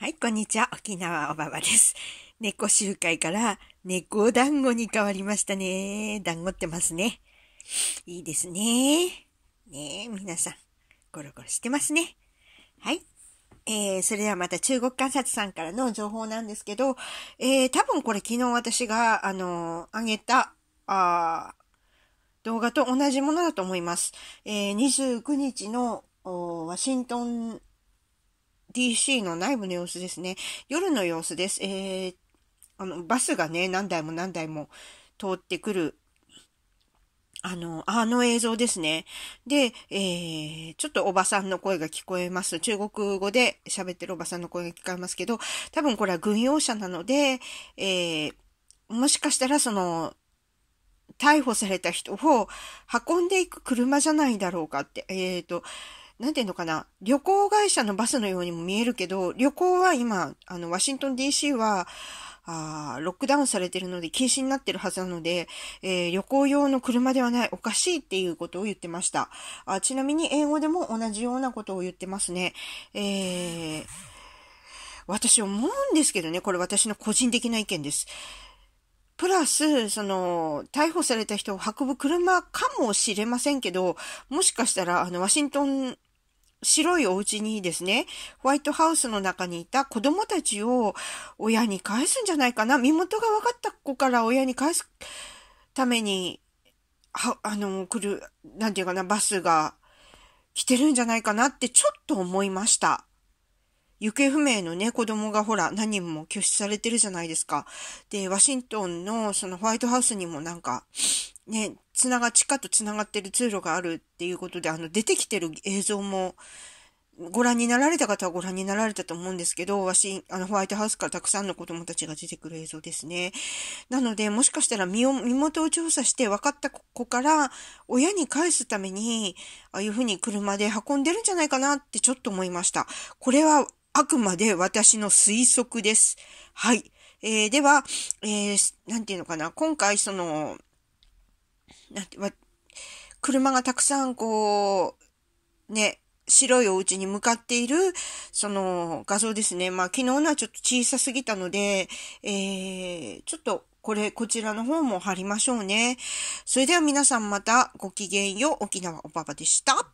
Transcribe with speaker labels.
Speaker 1: はい、こんにちは。沖縄おばばです。猫集会から猫団子に変わりましたね。団子ってますね。いいですね。ねえ、皆さん、ゴロゴロしてますね。はい。えー、それではまた中国観察さんからの情報なんですけど、えー、多分これ昨日私が、あのー、あげた、あ動画と同じものだと思います。えー、29日のワシントン DC の内部の様子ですね。夜の様子です。えー、あの、バスがね、何台も何台も通ってくる、あの、あの映像ですね。で、えー、ちょっとおばさんの声が聞こえます。中国語で喋ってるおばさんの声が聞こえますけど、多分これは軍用車なので、えー、もしかしたらその、逮捕された人を運んでいく車じゃないだろうかって、えっ、ー、と、なんていうのかな、旅行会社のバスのようにも見えるけど、旅行は今、あの、ワシントン DC は、あロックダウンされてるので禁止になってるはずなので、えー、旅行用の車ではない、おかしいっていうことを言ってました。あちなみに英語でも同じようなことを言ってますね。えー、私思うんですけどね、これ私の個人的な意見です。プラス、その、逮捕された人を運ぶ車かもしれませんけど、もしかしたら、あの、ワシントン白いお家にですね、ホワイトハウスの中にいた子供たちを親に返すんじゃないかな。身元が分かった子から親に返すために、は、あの、来る、なんていうかな、バスが来てるんじゃないかなってちょっと思いました。行方不明のね、子供がほら、何人も拒出されてるじゃないですか。で、ワシントンのそのホワイトハウスにもなんか、ね、つなが、地下とつながってる通路があるっていうことで、あの、出てきてる映像も、ご覧になられた方はご覧になられたと思うんですけど、わし、あの、ホワイトハウスからたくさんの子供たちが出てくる映像ですね。なので、もしかしたら身を、身元を調査して分かった子から、親に返すために、ああいうふうに車で運んでるんじゃないかなってちょっと思いました。これは、あくまで私の推測です。はい。えー、では、えー、なんていうのかな、今回その、なんて、ま、車がたくさんこう、ね、白いお家に向かっている、その画像ですね。まあ、昨日のはちょっと小さすぎたので、えー、ちょっとこれ、こちらの方も貼りましょうね。それでは皆さんまたごきげんよう。沖縄おばばでした。